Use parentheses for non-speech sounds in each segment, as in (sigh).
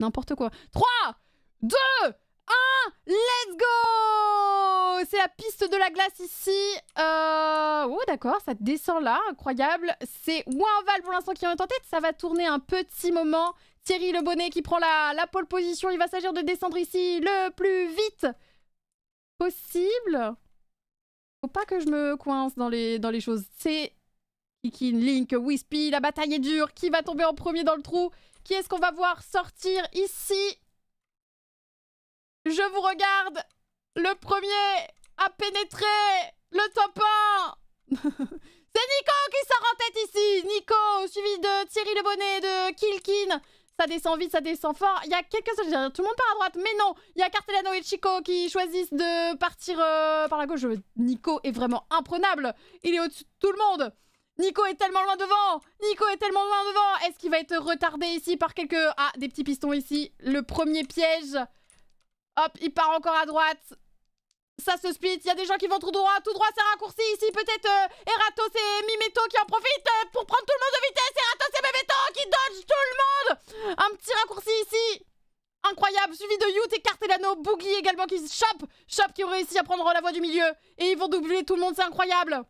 N'importe quoi. 3, 2, 1, let's go C'est la piste de la glace ici. Euh, oh d'accord, ça descend là, incroyable. C'est Winval pour l'instant qui est en tête. Ça va tourner un petit moment. Thierry Le Bonnet qui prend la, pole position. Il va s'agir de descendre ici le plus vite possible. Faut pas que je me coince dans les, dans les choses. C'est Kikin, Link, Wispy, la bataille est dure. Qui va tomber en premier dans le trou qui est-ce qu'on va voir sortir ici Je vous regarde Le premier à pénétrer le top 1 (laughs) C'est Nico qui sort en tête ici Nico, suivi de Thierry Le Bonnet, de Kilkin ça descend vite, ça descend fort. Il y a quelques tout le monde par la droite, mais non. Il y a Cartelano et Chico qui choisissent de partir euh, par la gauche. Nico est vraiment imprenable. Il est au-dessus de tout le monde. Nico est tellement loin devant Nico est tellement loin devant Est-ce qu'il va être retardé ici par quelques... Ah, des petits pistons ici. Le premier piège. Hop, il part encore à droite. Ça se split, il y a des gens qui vont tout droit, tout droit c'est raccourci ici, peut-être euh, Eratos et Mimeto qui en profitent euh, pour prendre tout le monde de vitesse, Eratos et Mimeto qui dodge tout le monde Un petit raccourci ici Incroyable, suivi de Youth et Cartelano, Boogie également qui se chope, chope qui ont réussi à prendre la voie du milieu, et ils vont doubler tout le monde, c'est incroyable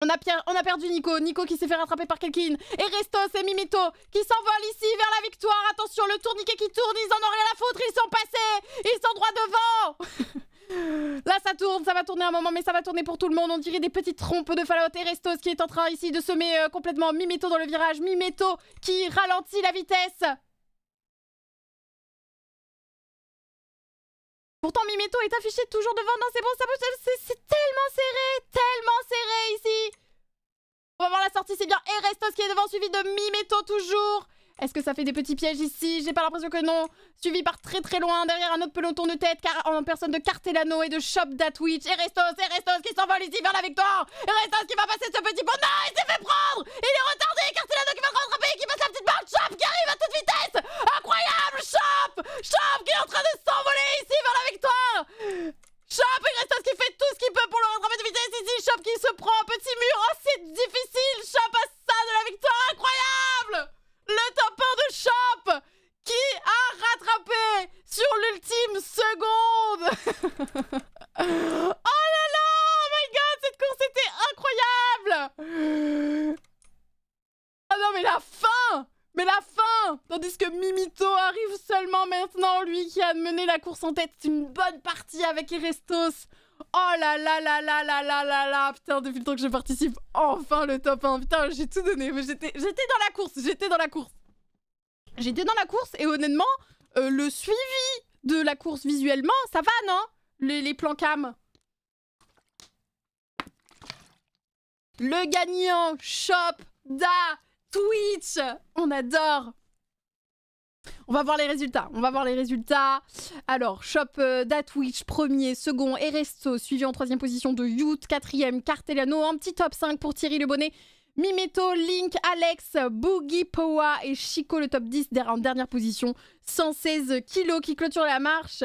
on a, perdu Nico, Nico qui s'est fait rattraper par quelqu'un. et Restos et Mimito qui s'envolent ici vers la victoire. Attention, le tourniquet qui tourne, ils en ont rien à foutre, ils sont passés, ils sont droit devant. (laughs) Là, ça tourne, ça va tourner un moment, mais ça va tourner pour tout le monde. On dirait des petites trompes de Fallout et qui est en train ici de semer euh, complètement Mimito dans le virage. Mimeto qui ralentit la vitesse. Pourtant, Mimeto est affiché toujours devant dans ses bons sabots. C'est tellement serré, tellement serré ici. On va voir la sortie, c'est bien Erestos qui est devant, suivi de Mimeto toujours. Est-ce que ça fait des petits pièges ici J'ai pas l'impression que non. Suivi par très très loin, derrière un autre peloton de tête, car en personne de Cartelano et de Chop Datwitch. Et Restos, et Restos qui s'envole ici vers la victoire. Erestos qui va passer ce petit pont. Non, il s'est fait prendre Il est retardé. Cartelano qui va le rattraper et qui passe la petite barre. Chop qui arrive à toute vitesse. Incroyable, Chop Chop qui est en train de s'envoler ici vers la victoire. Shop et qui fait tout ce qu'il peut pour le rattraper de vitesse ici. Chop qui se prend un petit mur. Oh, c'est difficile. Shop à ça de la victoire. Incroyable le tapin de CHOP, qui a rattrapé sur l'ultime seconde. (laughs) oh là là, oh my god, cette course était incroyable. Oh non, mais la fin Mais la fin Tandis que Mimito arrive seulement maintenant, lui qui a mené la course en tête C'est une bonne partie avec Erestos. Oh là là là là là là là là Putain, depuis le temps que je participe, enfin le top 1. Putain, j'ai tout donné. mais J'étais dans la course, j'étais dans la course. J'étais dans la course et honnêtement, euh, le suivi de la course visuellement, ça va, non les, les plans cam. Le gagnant, Shop, Da, Twitch. On adore. On va voir les résultats. On va voir les résultats. Alors, Shop euh, Datwitch, premier, second, Eresto, suivi en troisième position de Youth, quatrième, Cartellano, un petit top 5 pour Thierry Le Bonnet. Mimeto, Link, Alex, Boogie, Powa et Chico, le top 10 en dernière position. 116 kilos qui clôture la marche.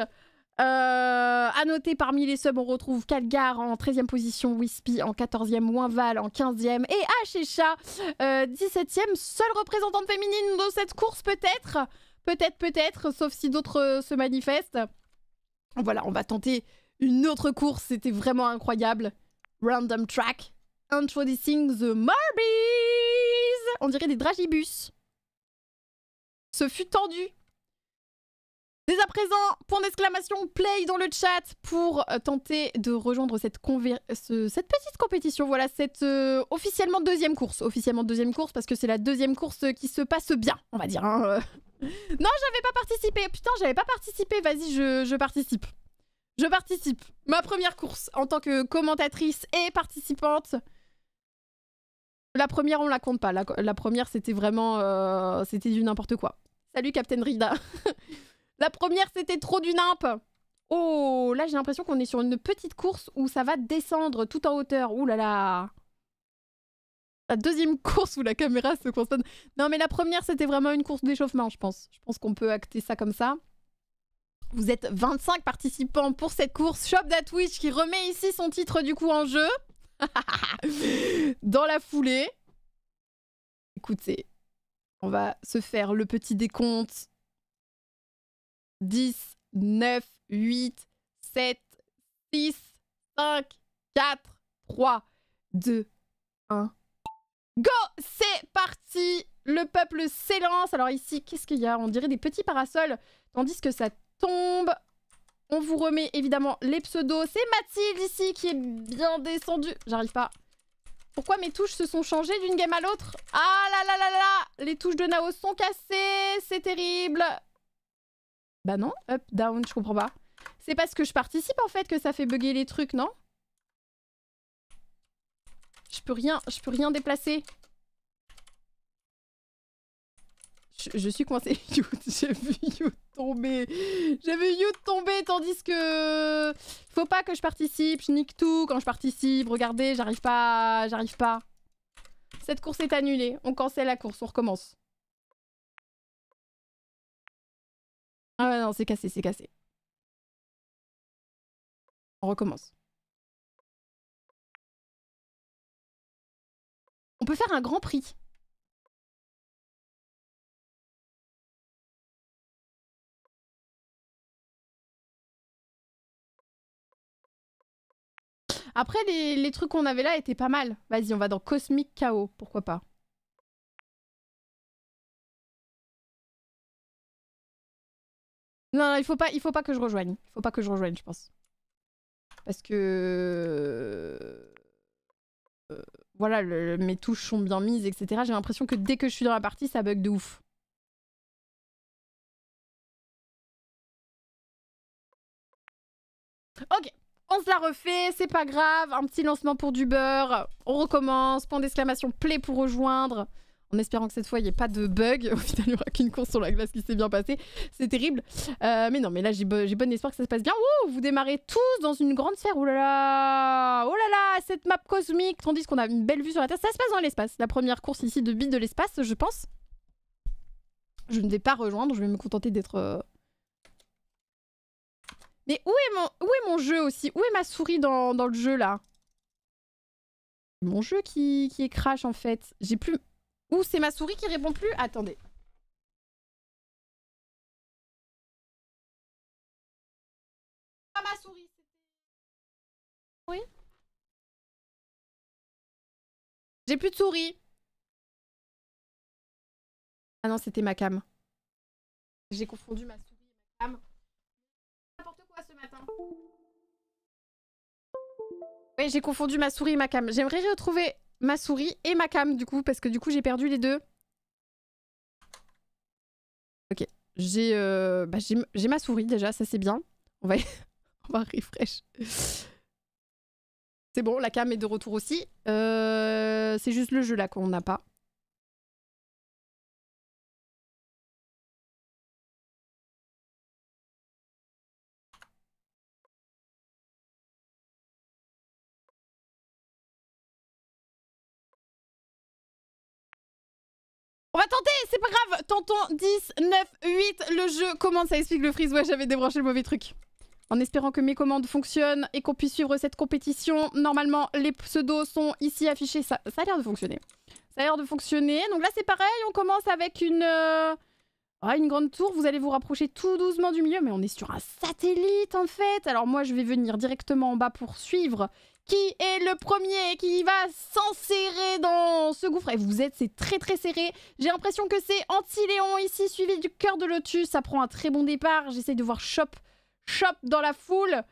Euh, à noter parmi les subs, on retrouve Calgar en 13e position, Wispy en 14e, Winval en 15e et Hachécha 17e, euh, seule représentante féminine de cette course peut-être. Peut-être, peut-être, sauf si d'autres euh, se manifestent. Voilà, on va tenter une autre course, c'était vraiment incroyable. Random track, introducing the Marbies On dirait des dragibus. Ce fut tendu. Dès à présent, point d'exclamation, play dans le chat pour euh, tenter de rejoindre cette, petite compétition. Voilà, cette euh, officiellement deuxième course. Officiellement deuxième course parce que c'est la deuxième course qui se passe bien, on va dire. Hein. Non j'avais pas participé. Putain, j'avais pas participé. Vas-y, je, participe. Je participe. Ma première course en tant que commentatrice et participante. La première, on la compte pas. La, première, c'était vraiment... Euh, c'était du n'importe quoi. Salut, Captain Rida. (laughs) la première, c'était trop du nimp. Oh, là, j'ai l'impression qu'on est sur une petite course où ça va descendre tout en hauteur. Ouh là là la deuxième course où la caméra se constate. Non, mais la première, c'était vraiment une course d'échauffement, je pense. Je pense qu'on peut acter ça comme ça. Vous êtes 25 participants pour cette course. Shop That qui remet ici son titre du coup en jeu. (laughs) Dans la foulée. Écoutez, on va se faire le petit décompte. 10, 9, 8, 7, 6, 5, 4, 3, 2, 1. Go, c'est parti Le peuple s'élance. Alors ici, qu'est-ce qu'il y a On dirait des petits parasols, tandis que ça tombe. On vous remet évidemment les pseudos. C'est Mathilde ici qui est bien descendue. J'arrive pas. Pourquoi mes touches se sont changées d'une game à l'autre Ah là là là là Les touches de Nao sont cassées C'est terrible Bah non, up, down, je comprends pas. C'est parce que je participe en fait que ça fait bugger les trucs, non je peux rien, je peux rien déplacer. Je, suis coincée. (laughs) J'ai vu You tomber. J'ai vu You tomber tandis que... Faut pas que je participe. Je nique tout quand je participe. Regardez, j'arrive pas. J'arrive pas. Cette course est annulée. On cancelle la course. On recommence. Ah ouais, non, c'est cassé, c'est cassé. On recommence. On peut faire un grand prix. Après, les, trucs qu'on avait là étaient pas mal. Vas-y, on va dans Cosmic Chaos, pourquoi pas. Non, il faut pas, il faut pas que je rejoigne. Il faut pas que je rejoigne, je pense. Parce que... Euh, voilà, mes touches sont bien mises, etc. J'ai l'impression que dès que je suis dans la partie, ça bug de ouf. Ok, on se la refait, c'est pas grave, un petit lancement pour du beurre, on recommence, point d'exclamation, plaît pour rejoindre en espérant que cette fois il n'y ait pas de bug. (laughs) Au final, il n'y aura qu'une course sur la glace qui s'est bien passée. C'est terrible. Euh, mais non, mais là j'ai bon espoir que ça se passe bien. Wow, vous démarrez tous dans une grande sphère. Oh là là Oh là là Cette map cosmique Tandis qu'on a une belle vue sur la Terre. Ça se passe dans l'espace. La première course ici de bits de l'espace, je pense. Je ne vais pas rejoindre, je vais me contenter d'être. Euh. Mais où est, mon, où est mon jeu aussi Où est ma souris dans, le jeu là Mon jeu qui, qui est crash en fait. J'ai plus. Ouh, c'est ma souris qui répond plus Attendez. Pas ma souris, Oui J'ai plus de souris. Ah non, c'était ma cam. J'ai confondu ma souris et ma cam. N'importe quoi ce matin. Oui, j'ai confondu ma souris et ma cam. J'aimerais retrouver ma souris et ma cam du coup, parce que du coup j'ai perdu les deux. Ok, j'ai euh, bah, ma souris déjà, ça c'est bien. On va, (laughs) on va refresh. C'est bon, la cam est de retour aussi. Euh, c'est juste le jeu là qu'on n'a pas. On va tenter, c'est pas grave. Tentons 10, 9, 8. Le jeu commence, ça explique le freeze. Ouais, j'avais débranché le mauvais truc. En espérant que mes commandes fonctionnent et qu'on puisse suivre cette compétition. Normalement, les pseudos sont ici affichés. Ça, a l'air de fonctionner. Ça a l'air de fonctionner. Donc là, c'est pareil. On commence avec une... Euh, une grande tour, vous allez vous rapprocher tout doucement du milieu, mais on est sur un satellite en fait. Alors moi, je vais venir directement en bas pour suivre qui est le premier qui va serrer dans ce gouffre. Et vous êtes, c'est très très serré. J'ai l'impression que c'est Antiléon ici, suivi du cœur de Lotus. Ça prend un très bon départ. J'essaye de voir Chop, Chop dans la foule.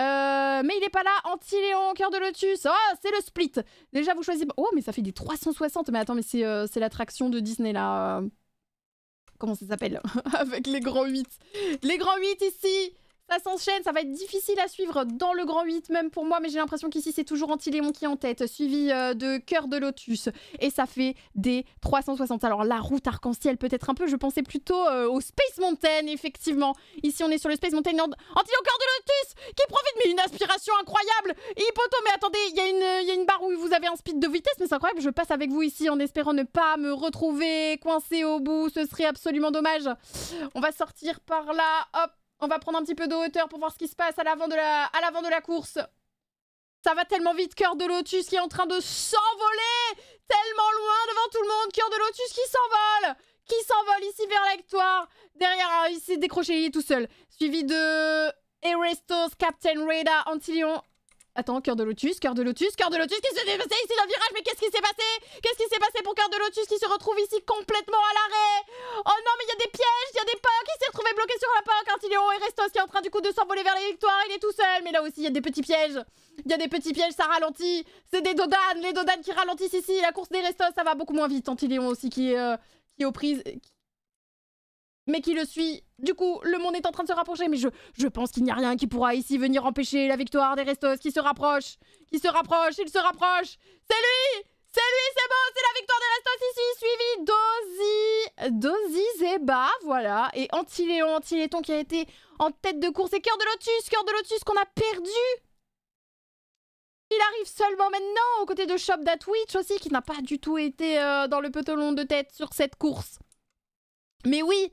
Euh, mais il n'est pas là, Antiléon, cœur de Lotus. Oh, c'est le split. Déjà, vous choisissez. Oh, mais ça fait des 360. Mais attends, mais euh, c'est l'attraction de Disney là. Comment ça s'appelle (laughs) Avec les grands 8. Les grands 8 ici. Ça s'enchaîne, ça va être difficile à suivre dans le grand 8 même pour moi, mais j'ai l'impression qu'ici c'est toujours Antiléon qui est en tête, suivi euh, de Cœur de Lotus, et ça fait des 360. Alors la route arc-en-ciel peut-être un peu, je pensais plutôt euh, au Space Mountain, effectivement. Ici on est sur le Space Mountain, Antiléon Cœur de Lotus qui profite, mais une aspiration incroyable Hippoto, mais attendez, il y, y, a une barre où vous avez un speed de vitesse, mais c'est incroyable, je passe avec vous ici en espérant ne pas me retrouver coincé au bout, ce serait absolument dommage. On va sortir par là, hop on va prendre un petit peu de hauteur pour voir ce qui se passe à l'avant de, la... de la course. Ça va tellement vite, Cœur de Lotus qui est en train de s'envoler Tellement loin devant tout le monde, Cœur de Lotus qui s'envole Qui s'envole ici vers la victoire Derrière, ah, il s'est décroché, il est tout seul. Suivi de Erestos, Captain Reda, Antilion, Attends, cœur de lotus, cœur de lotus, cœur de lotus qui s'est passé ici dans le virage, mais qu'est-ce qui s'est passé Qu'est-ce qui s'est passé pour cœur de lotus qui se retrouve ici complètement à l'arrêt Oh non, mais il y a des pièges, il y a des pas qui s'est retrouvé bloqué sur la poc, Antiléon et Restos qui est en train du coup de s'envoler vers la victoire, il est tout seul, mais là aussi il y a des petits pièges, il y a des petits pièges, ça ralentit, c'est des dodanes, les dodanes qui ralentissent ici, la course des Restos ça va beaucoup moins vite, Antiléon aussi qui euh, qui est aux prises, mais qui le suit. Du coup, le monde est en train de se rapprocher, mais je, je pense qu'il n'y a rien qui pourra ici venir empêcher la victoire des Restos qui se rapproche. Qui se rapproche, il se rapproche. C'est lui C'est lui, c'est bon, c'est la victoire des Restos ici, suivi d'Ozzy. Dozzy Zeba, voilà. Et Antiléon, Antiléton qui a été en tête de course. Et Cœur de Lotus, Cœur de Lotus qu'on a perdu il arrive seulement maintenant aux côtés de Shop aussi, qui n'a pas du tout été euh, dans le peloton de tête sur cette course. Mais oui,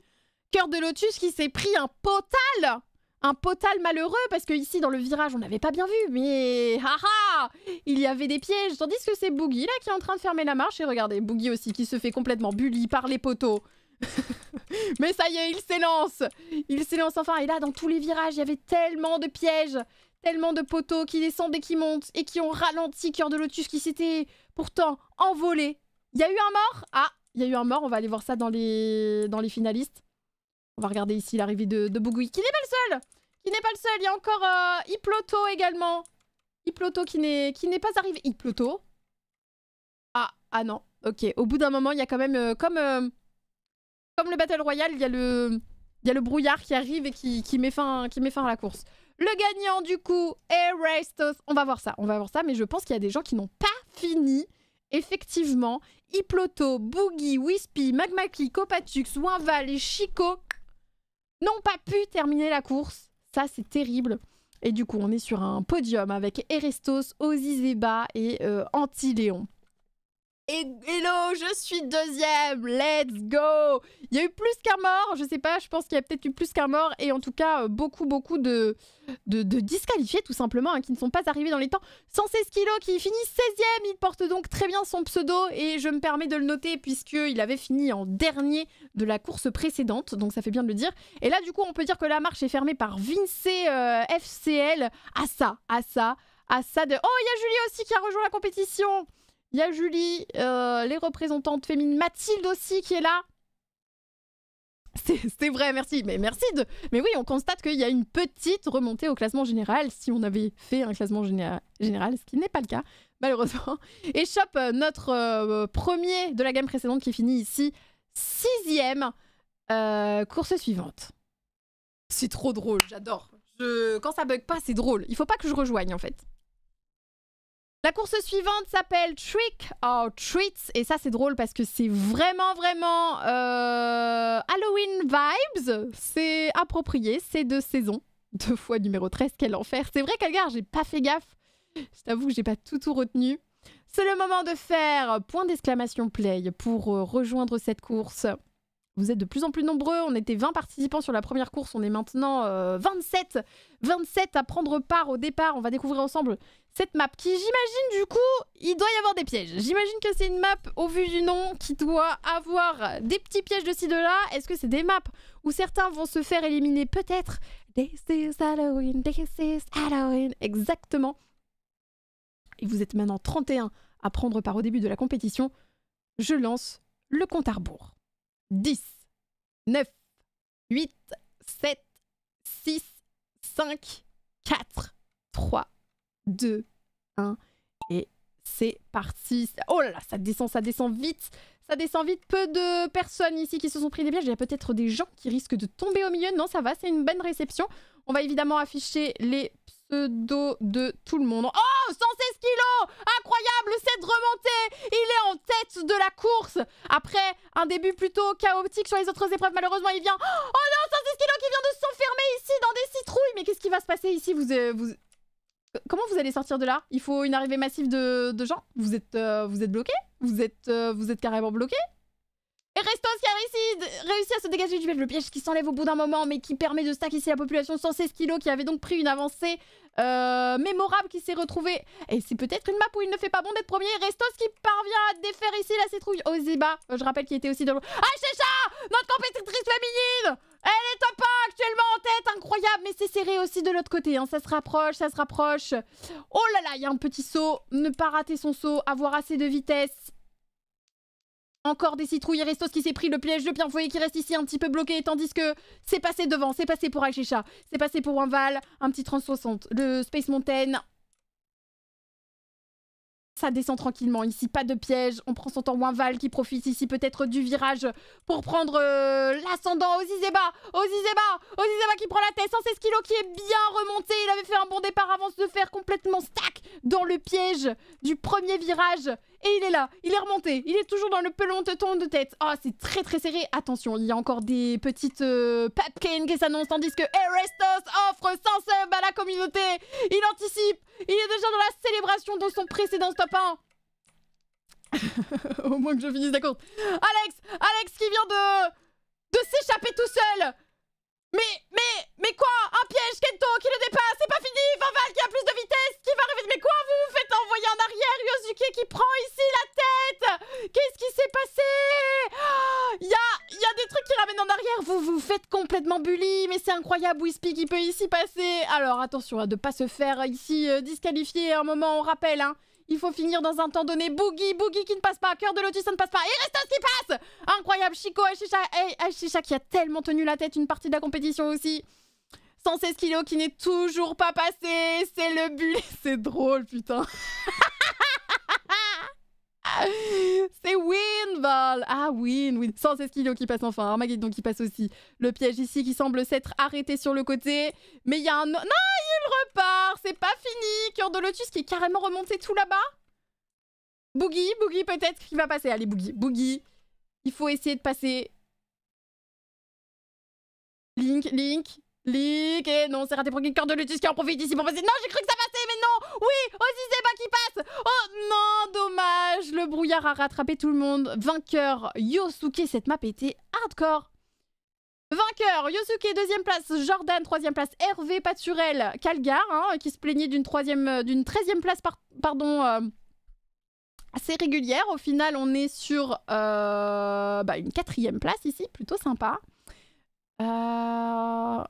Cœur de Lotus qui s'est pris un potal un potal malheureux parce que ici dans le virage on n'avait pas bien vu mais haha ah, il y avait des pièges tandis que c'est Boogie là qui est en train de fermer la marche et regardez Boogie aussi qui se fait complètement bully par les poteaux (laughs) mais ça y est il s'élance il s'élance enfin et là dans tous les virages il y avait tellement de pièges tellement de poteaux qui descendent et qui montent et qui ont ralenti Cœur de Lotus qui s'était pourtant envolé il y a eu un mort ah il y a eu un mort on va aller voir ça dans les dans les finalistes on va regarder ici l'arrivée de, de qui n'est pas le seul Qui n'est pas le seul, il y a encore euh, Hiploto également. Hiploto qui n'est pas arrivé. Hiploto Ah, ah non. Ok, au bout d'un moment, il y a quand même, euh, comme, euh, comme le Battle Royale, il y a le... Il y a le brouillard qui arrive et qui, qui, met fin, qui met fin à la course. Le gagnant, du coup, est Restos. On va voir ça, on va voir ça, mais je pense qu'il y a des gens qui n'ont pas fini. Effectivement, Hiploto, Boogie, Wispy, Magmaki, Copatux, Winval et Chico n'ont pas pu terminer la course. Ça, c'est terrible. Et du coup, on est sur un podium avec Erestos, Ozizeba et euh, Antiléon hello, je suis deuxième. Let's go. Il y a eu plus qu'un mort. Je sais pas, je pense qu'il y a peut-être eu plus qu'un mort. Et en tout cas, euh, beaucoup, beaucoup de, de, disqualifiés, tout simplement, hein, qui ne sont pas arrivés dans les temps. 116 kilos qui finit 16ème. Il porte donc très bien son pseudo. Et je me permets de le noter, puisqu'il avait fini en dernier de la course précédente. Donc ça fait bien de le dire. Et là, du coup, on peut dire que la marche est fermée par Vince FCL. À ça, à ça, à ça de. Oh, il y a Julie aussi qui a rejoint la compétition. Il y a Julie, euh, les représentantes féminines, Mathilde aussi qui est là. C'est vrai, merci. Mais merci de. Mais oui, on constate qu'il y a une petite remontée au classement général si on avait fait un classement général, ce qui n'est pas le cas, malheureusement. (laughs) Et euh, notre euh, premier de la gamme précédente qui finit ici, sixième. course suivante. C'est trop drôle, j'adore. Je... Quand ça bug pas, c'est drôle. Il faut pas que je rejoigne en fait. La course suivante s'appelle Trick or Treats et ça c'est drôle parce que c'est vraiment vraiment euh, Halloween vibes, c'est approprié, c'est de saison. (laughs) Deux fois numéro 13, quel enfer. C'est vrai qu'à j'ai pas fait gaffe. Je t'avoue que j'ai pas tout tout retenu. C'est le moment de faire point d'exclamation play pour euh, rejoindre cette course. Vous êtes de plus en plus nombreux. On était 20 participants sur la première course. On est maintenant 27. Euh, 27 à prendre part au départ. On va découvrir ensemble cette map qui, j'imagine, du coup, il doit y avoir des pièges. J'imagine que c'est une map, au vu du nom, qui doit avoir des petits pièges de ci, de là. Est-ce que c'est des maps où certains vont se faire éliminer Peut-être. This is Halloween, this is Halloween. Exactement. Et vous êtes maintenant 31 à prendre part au début de la compétition. Je lance le compte à rebours. 10, 9, 8, 7, 6, 5, 4, 3, 2, 1. Et c'est parti. Oh là là, ça descend, ça descend vite. Ça descend vite. Peu de personnes ici qui se sont pris des pièges. Il y a peut-être des gens qui risquent de tomber au milieu. Non, ça va, c'est une bonne réception. On va évidemment afficher les pseudos de tout le monde. Oh 116 kilos le cette remontée Il est en tête de la course Après un début plutôt chaotique sur les autres épreuves, malheureusement, il vient... Oh non, un Kilo qui vient de s'enfermer ici dans des citrouilles Mais qu'est-ce qui va se passer ici vous, euh, vous... Comment vous allez sortir de là Il faut une arrivée massive de, gens Vous êtes, euh, vous êtes bloqué vous êtes, euh, vous êtes carrément bloqué et Restos qui a réussi à se dégager du piège. Le piège qui s'enlève au bout d'un moment, mais qui permet de stack ici la population 116 kilos, qui avait donc pris une avancée euh, mémorable, qui s'est retrouvée. Et c'est peut-être une map où il ne fait pas bon d'être premier. Restos qui parvient à défaire ici la citrouille. Oh zéba euh, je rappelle qu'il était aussi dans le. Ah, Chécha Notre compétitrice féminine Elle est top 1 actuellement en tête, incroyable, mais c'est serré aussi de l'autre côté. Hein. Ça se rapproche, ça se rapproche. Oh là là, il y a un petit saut. Ne pas rater son saut, avoir assez de vitesse. Encore des citrouilles Restos qui s'est pris le piège de Pierre qui reste ici un petit peu bloqué, tandis que c'est passé devant, c'est passé pour Achicha, c'est passé pour un un petit 30-60, le Space Mountain. Ça descend tranquillement ici, pas de piège. On prend son temps. Wanval qui profite ici peut-être du virage pour prendre euh, l'ascendant. Ozizeba, aux Ozizeba qui prend la tête. 116 kilos qui est bien remonté. Il avait fait un bon départ avant de se faire complètement stack dans le piège du premier virage. Et il est là, il est remonté, il est toujours dans le pelon de tête. Oh, c'est très très serré. Attention, il y a encore des petites euh, qui s'annoncent tandis que Erestos offre 100 subs à la communauté. Il anticipe, il est déjà dans la célébration de son précédent stop 1. (laughs) Au moins que je finisse d'accord. Alex Alex qui vient de... de s'échapper tout seul Mais... mais... mais quoi Un piège Kento qui le dépasse C'est pas fini Van qui a plus de vitesse Qui va arriver mes complètement bully, mais c'est incroyable, Wispy qui peut ici passer. Alors attention à hein, ne pas se faire ici euh, disqualifier un moment, on rappelle. Hein. Il faut finir dans un temps donné. Boogie, Boogie qui ne passe pas. Cœur de Lotus, ça ne passe pas. Et un qui passe Incroyable, Chico, Ashisha, hey, eh, Ashisha qui a tellement tenu la tête une partie de la compétition aussi. 116 kilos qui n'est toujours pas passé. C'est le bully. (laughs) C'est drôle, putain. (laughs) (laughs) C'est Winval Ah, Win, Win. Sans Esquilio qui passe enfin, Armageddon qui passe aussi. Le piège ici qui semble s'être arrêté sur le côté. Mais il y a un... Non, il repart C'est pas fini Cœur de Lotus qui est carrément remonté tout là-bas Boogie, Boogie peut-être qui va passer. Allez, Boogie, Boogie. Il faut essayer de passer. Link, Link. Lick non, c'est raté pour de Lutus qui en profite ici pour passer. Non, j'ai cru que ça passait, mais non Oui Aussi, c'est qui passe Oh non, dommage Le brouillard a rattrapé tout le monde. Vainqueur Yosuke, cette map était hardcore Vainqueur, Yosuke, deuxième place, Jordan, troisième place, Hervé Paturel, Calgar, hein, qui se plaignait d'une troisième, euh, d'une treizième place, pardon, euh, assez régulière. Au final, on est sur euh, bah, une quatrième place ici, plutôt sympa. Euh...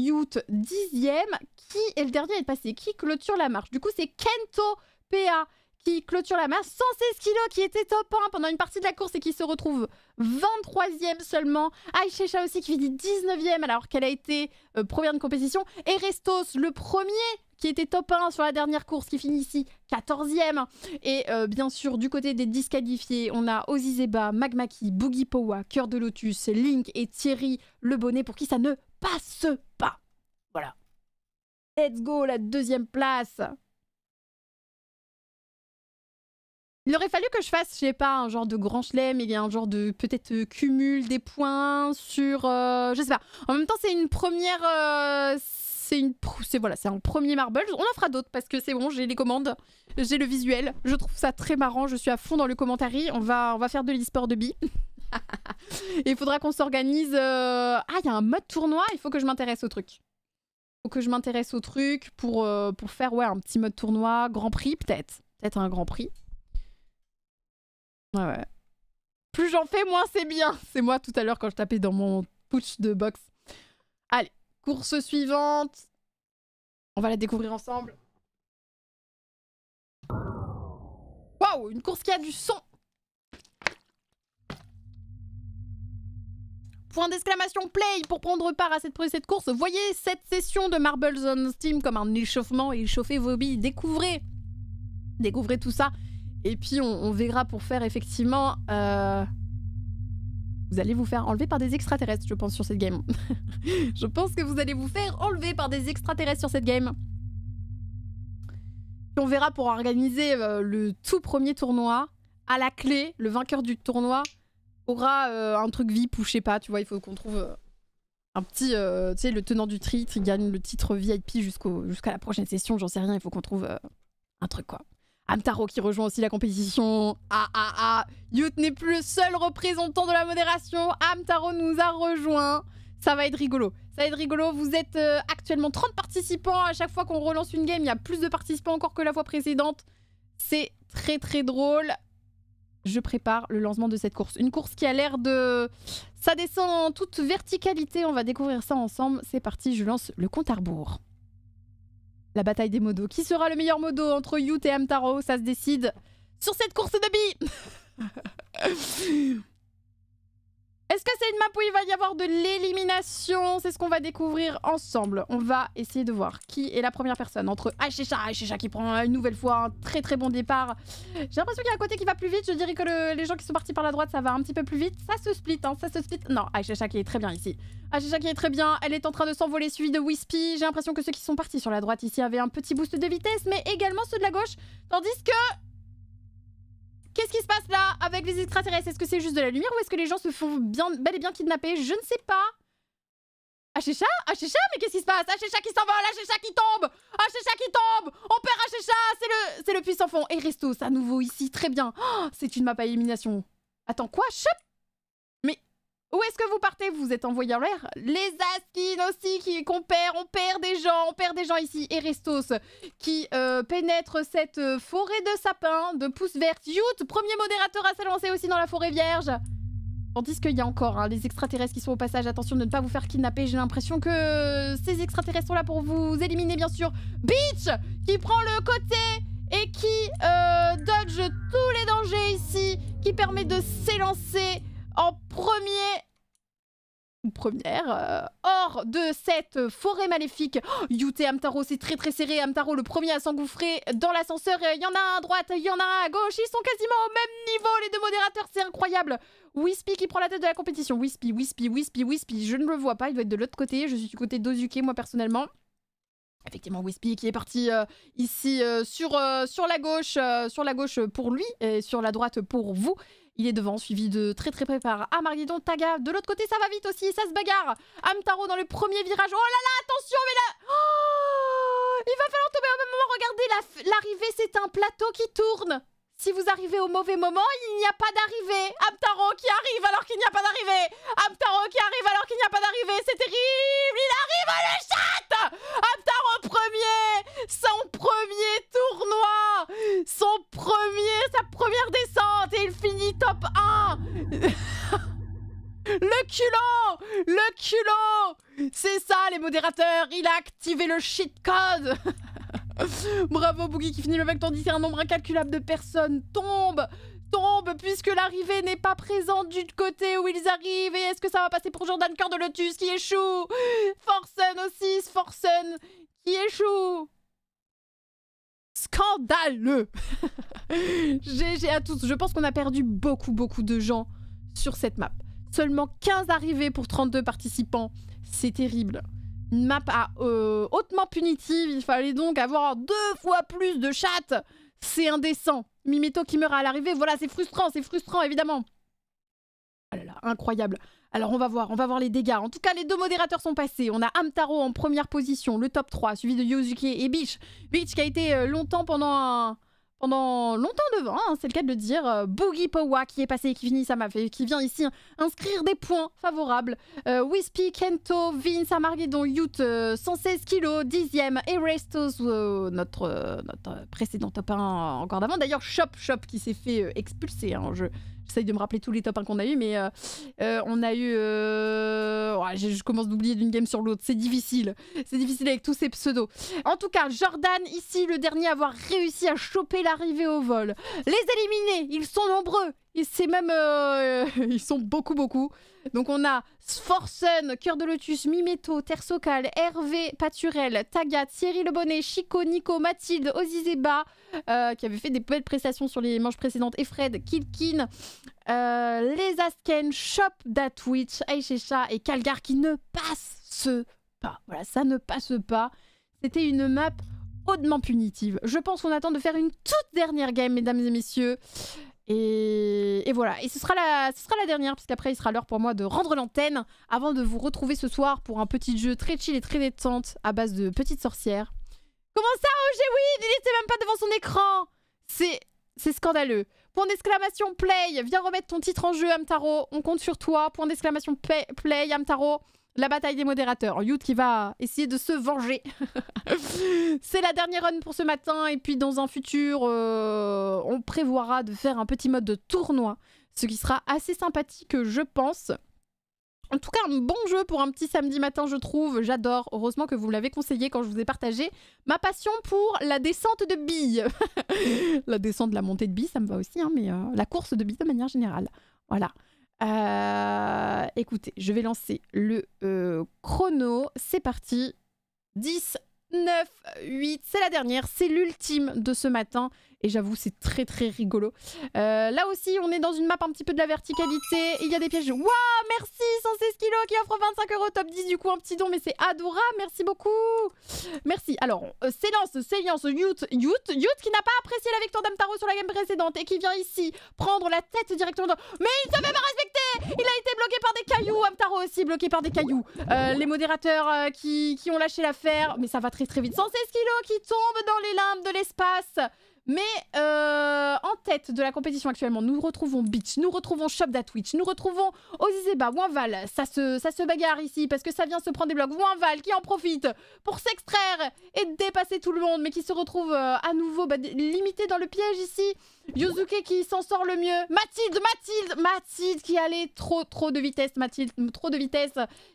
Youth dixième. Qui est le dernier à être passé Qui clôture la marche Du coup, c'est Kento PA qui clôture la marche. 116 kilos qui était top 1 pendant une partie de la course et qui se retrouve 23e seulement. Aïchecha aussi qui finit 19e alors qu'elle a été euh, première de compétition. Et Restos, le premier qui était top 1 sur la dernière course, qui finit ici 14e. Et euh, bien sûr, du côté des disqualifiés, on a Ozizeba, Magmaki, Boogie Powa, Cœur de Lotus, Link et Thierry Le Bonnet, pour qui ça ne passe pas. Voilà. Let's go, la deuxième place. Il aurait fallu que je fasse, je sais pas, un genre de grand chelem, il y a un genre de peut-être euh, cumul des points sur, euh, je sais pas. En même temps, c'est une première, euh, c'est une, c'est voilà, c'est un premier marble. On en fera d'autres parce que c'est bon, j'ai les commandes, j'ai le visuel, je trouve ça très marrant, je suis à fond dans le commentary. On va, on va faire de le de billes. (laughs) (laughs) il faudra qu'on s'organise. Euh, ah, il y a un mode tournoi, il faut que je m'intéresse au truc. Il faut que je m'intéresse au truc pour, euh, pour faire un petit mode tournoi, grand prix peut-être. Peut-être un grand prix. Ouais, ouais. Plus j'en fais, moins c'est bien. (laughs) C'est moi tout à l'heure quand je tapais dans mon push de boxe. Allez, course suivante. On va la découvrir ensemble. Waouh, une course qui a du son. Point d'exclamation play pour prendre part à cette, course. Voyez cette session de Marbles on Steam comme un échauffement. Échauffez vos billes, découvrez, découvrez tout ça. Et puis on, verra pour faire effectivement. Euh, vous allez vous faire enlever par des extraterrestres, je pense, sur cette game. (laughs) je pense que vous allez vous faire enlever par des extraterrestres sur cette game. on verra pour organiser euh, le tout premier tournoi à la clé, le vainqueur du tournoi aura euh, un truc VIP ou je sais pas, tu vois, il faut qu'on trouve euh, un petit, euh, tu sais, le tenant du titre, il gagne le titre VIP jusqu'au, jusqu'à la prochaine session, j'en sais rien, il faut qu'on trouve un truc quoi. Amtaro qui rejoint aussi la compétition. Ah ah ah Youth n'est plus le seul représentant de la modération. Amtaro nous a rejoint. Ça va être rigolo. Ça va être rigolo. Vous êtes actuellement 30 participants. À chaque fois qu'on relance une game, il y a plus de participants encore que la fois précédente. C'est très très drôle je prépare le lancement de cette course. Une course qui a l'air de... Ça descend en toute verticalité, on va découvrir ça ensemble. C'est parti, je lance le compte à rebours. La bataille des modos. Qui sera le meilleur modo entre Youth et Amtaro Ça se décide sur cette course de billes (laughs) Est-ce que c'est une map où il va y avoir de l'élimination C'est ce qu'on va découvrir ensemble. On va essayer de voir qui est la première personne entre et Aishisha qui prend une nouvelle fois un très très bon départ. J'ai l'impression qu'il y a un côté qui va plus vite. Je dirais que les gens qui sont partis par la droite, ça va un petit peu plus vite. Ça se split, hein, ça se split. Non, Aishisha qui est très bien ici. Aishisha qui est très bien. Elle est en train de s'envoler suivie de Wispy. J'ai l'impression que ceux qui sont partis sur la droite ici avaient un petit boost de vitesse, mais également ceux de la gauche. Tandis que qu'est-ce qui se passe là avec les extraterrestres Est-ce que c'est juste de la lumière ou est-ce que les gens se font bien, bel et bien kidnapper Je ne sais pas. Achécha Achécha Mais qu'est-ce qui se passe Achécha qui s'envole Achécha qui tombe Achécha qui tombe On perd Achécha C'est le, c'est le puissant fond Et Restos à nouveau ici, très bien oh, C'est une map à élimination. Attends, quoi Chop où est-ce que vous partez Vous êtes envoyé en l'air Les Askins aussi qu'on perd, on perd des gens, on perd des gens ici. Erestos qui euh, pénètre cette euh, forêt de sapins, de pousses vertes. Yout, premier modérateur à s'élancer aussi dans la forêt vierge. Tandis qu'il y a encore hein, les extraterrestres qui sont au passage. Attention de ne pas vous faire kidnapper. J'ai l'impression que euh, ces extraterrestres sont là pour vous éliminer, bien sûr. Beach qui prend le côté et qui dodge tous les dangers ici, qui permet de s'élancer en premier première euh, hors de cette forêt maléfique. Oh, Yute c'est très très serré. Amtaro, le premier à s'engouffrer dans l'ascenseur. Il y en a un à droite, il y en a un à gauche. Ils sont quasiment au même niveau, les deux modérateurs. C'est incroyable. Wispy qui prend la tête de la compétition. Wispy, Wispy, Wispy, Wispy. Je ne le vois pas, il doit être de l'autre côté. Je suis du côté d'Ozuke, moi personnellement. Effectivement, Wispy qui est parti euh, ici euh, sur, sur la gauche, sur la gauche pour lui et sur la droite pour vous. Il est devant, suivi de très très près par Amaridon, Taga. De l'autre côté, ça va vite aussi, ça se bagarre. Amtaro dans le premier virage. Oh là là, attention, mais là... Oh, il va falloir tomber au même moment. Regardez, l'arrivée, c'est un plateau qui tourne. Si vous arrivez au mauvais moment, il n'y a pas d'arrivée. Amtaro qui arrive alors qu'il n'y a pas d'arrivée. Amtaro qui arrive alors qu'il n'y a pas d'arrivée. C'est terrible. Il arrive à le chat. Amtaro premier. Son premier tournoi. Son premier, sa première descente. Le culot Le culot C'est ça, les modérateurs Il a activé le shit code (laughs) Bravo, Boogie, qui finit le mec tandis un nombre incalculable de personnes tombe tombe puisque l'arrivée n'est pas présente du côté où ils arrivent et est-ce que ça va passer pour Jordan Cœur de Lotus qui échoue Forsen aussi, Forsen qui échoue Scandaleux GG (laughs) à tous, je pense qu'on a perdu beaucoup beaucoup de gens sur cette map. Seulement 15 arrivées pour 32 participants. C'est terrible. Une map euh, hautement punitive, il fallait donc avoir deux fois plus de chats. C'est indécent. Mimeto qui meurt à l'arrivée, voilà, c'est frustrant, c'est frustrant évidemment. Ah là là, incroyable. Alors on va voir, on va voir les dégâts. En tout cas, les deux modérateurs sont passés. On a Amtaro en première position, le top 3, suivi de Yosuke et Beach. Beach qui a été euh, longtemps pendant un, pendant longtemps devant, hein. c'est le cas de le dire, euh, Boogie Powa qui est passé, qui finit, ça m'a fait, qui vient ici inscrire des points favorables. Whispy, euh, Wispy, Kento, Vince, Amarguidon, Yute, euh, 116 kilos, 10 Erastos, et notre, notre précédent top 1 encore d'avant. D'ailleurs, Shop Shop qui s'est fait expulser en hein, jeu. J'essaye de me rappeler tous les top 1 qu'on a eu, mais euh, euh, on a eu. Euh, ouais, je commence d'oublier d'une game sur l'autre. C'est difficile. C'est difficile avec tous ces pseudos. En tout cas, Jordan, ici, le dernier à avoir réussi à choper l'arrivée au vol. Les éliminés, ils sont nombreux. Et c'est même. (laughs) ils sont beaucoup, beaucoup. Donc on a Sforsen, Cœur de Lotus, Mimeto, Tersocal, Hervé, Paturel, Tagat, Thierry Lebonnet, Chico, Nico, Mathilde, Ozizeba, euh, qui avait fait des belles prestations sur les manches précédentes, et Fred, euh, les Asken, Shop, Datwitch, Aishesha et Kalgar, qui ne passe pas. Voilà, ça ne passe pas. C'était une map hautement punitive. Je pense qu'on attend de faire une toute dernière game, mesdames et messieurs. Et, voilà. Et ce sera la, ce sera la dernière, puisqu'après, il sera l'heure pour moi de rendre l'antenne avant de vous retrouver ce soir pour un petit jeu très chill et très détente à base de petites sorcières. Comment ça, Roger Oui, il n'était même pas devant son écran C'est. C'est scandaleux. Point d'exclamation play, viens remettre ton titre en jeu, Amtaro. On compte sur toi. Point d'exclamation play, Amtaro. La bataille des modérateurs. Yout qui va essayer de se venger. (laughs) c'est la dernière run pour ce matin. Et puis dans un futur, euh, on prévoira de faire un petit mode de tournoi. Ce qui sera assez sympathique, je pense. En tout cas, un bon jeu pour un petit samedi matin, je trouve. J'adore. Heureusement que vous l'avez conseillé quand je vous ai partagé ma passion pour la descente de billes. (laughs) la descente, la montée de billes, ça me va aussi, hein, mais euh, la course de billes de manière générale. Voilà. Euh, écoutez, je vais lancer le euh, chrono. C'est parti. 10, 9, 8, c'est la dernière, c'est l'ultime de ce matin. Et j'avoue, c'est très très rigolo. Euh, là aussi, on est dans une map un petit peu de la verticalité. Il y a des pièges. Waouh, merci 116 kilos qui offre 25 euros top 10. Du coup, un petit don, mais c'est adorable. Merci beaucoup. Merci. Alors, Séance, euh, Séance, Yout Youth, Youth, qui n'a pas apprécié la victoire d'Amtaro sur la game précédente et qui vient ici prendre la tête directement Mais il ne fait pas respecter Il a été bloqué par des cailloux. Amtaro aussi bloqué par des cailloux. Euh, les modérateurs qui, qui ont lâché l'affaire. Mais ça va très très vite. 116 kilos qui tombe dans les limbes de l'espace. Mais euh, en tête de la compétition actuellement, nous retrouvons Beach, nous retrouvons Shop Twitch, nous retrouvons Ozizeba, Wanval, ça se, ça se bagarre ici parce que ça vient se prendre des blocs. Wanval qui en profite pour s'extraire et dépasser tout le monde, mais qui se retrouve euh, à nouveau bah, limité dans le piège ici. Yozuke qui s'en sort le mieux. Mathilde, Mathilde, Mathilde qui allait trop, trop de vitesse, Mathilde, euh, trop de vitesse,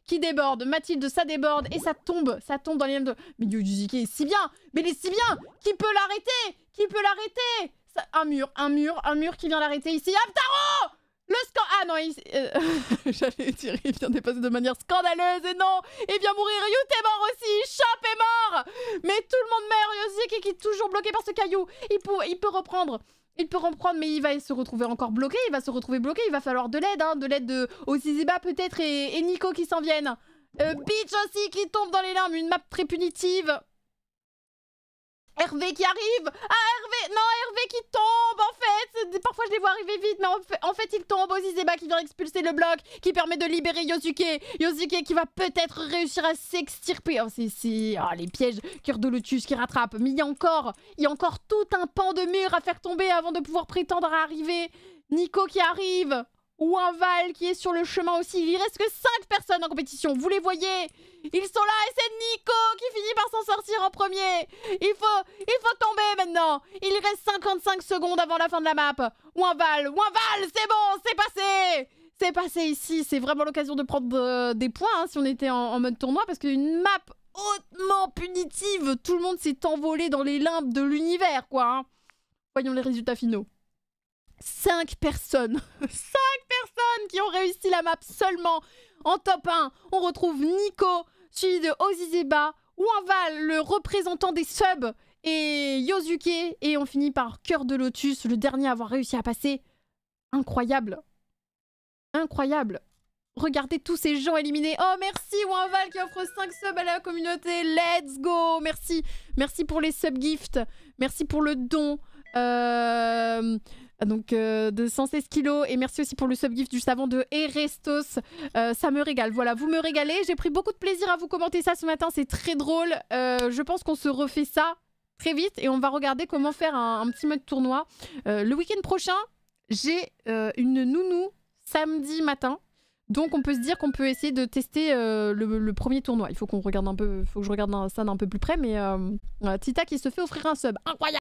qui déborde. Mathilde, ça déborde et ça tombe, ça tombe dans les mêmes de Mais Yuzuke est si bien, mais il est si bien, qui peut l'arrêter qui peut l'arrêter Un mur, un mur, un mur qui vient l'arrêter ici. Aptaro Le scan... Ah non, il... Euh, (laughs) j'allais dire, il vient dépasser de manière scandaleuse, et non Il vient mourir, Ryu est mort aussi Chop est mort Mais tout le monde meurt, aussi, qui est toujours bloqué par ce caillou Il peut, il peut reprendre il peut reprendre, mais il va se retrouver encore bloqué, il va se retrouver bloqué, il va falloir de l'aide, hein, de l'aide de Osiziba peut-être et... Nico qui s'en viennent. Euh, Beach aussi qui tombe dans les larmes, une map très punitive. Hervé qui arrive Ah Hervé Non Hervé qui tombe en fait Parfois je les vois arriver vite mais en fait, il tombe Zeba qui vient expulser le bloc qui permet de libérer Yosuke Yosuke qui va peut-être réussir à s'extirper Oh c'est si oh, les pièges Cœur de Lotus qui rattrape Mais il y a encore Il y a encore tout un pan de mur à faire tomber avant de pouvoir prétendre à arriver Nico qui arrive ou un Val qui est sur le chemin aussi. Il reste que 5 personnes en compétition, vous les voyez Ils sont là et c'est Nico qui finit par s'en sortir en premier Il faut, il faut tomber maintenant Il reste 55 secondes avant la fin de la map Ou un Val, ou un Val, c'est bon, c'est passé c'est passé ici, c'est vraiment l'occasion de prendre euh, des points hein, si on était en, mode tournoi, parce qu'une map hautement punitive, tout le monde s'est envolé dans les limbes de l'univers, quoi. Hein. Voyons les résultats finaux. 5 personnes, 5 (laughs) personnes qui ont réussi la map seulement. En top 1, on retrouve Nico, suivi de Ozizeba, Wanval, le représentant des subs, et Yosuke. Et on finit par Cœur de Lotus, le dernier à avoir réussi à passer. Incroyable. Incroyable. Regardez tous ces gens éliminés. Oh, merci Wanval qui offre 5 subs à la communauté. Let's go. Merci. Merci pour les sub gifts. Merci pour le don. Euh donc euh, de 116 kilos. Et merci aussi pour le sub gift du savon de Erestos. Euh, ça me régale. Voilà, vous me régalez. J'ai pris beaucoup de plaisir à vous commenter ça ce matin. C'est très drôle. Euh, je pense qu'on se refait ça très vite et on va regarder comment faire un, petit mode tournoi. le week-end prochain, j'ai une nounou samedi matin. Donc on peut se dire qu'on peut essayer de tester le, premier tournoi. Il faut qu'on regarde un peu, faut que je regarde ça d'un peu plus près, mais Tita qui se fait offrir un sub, incroyable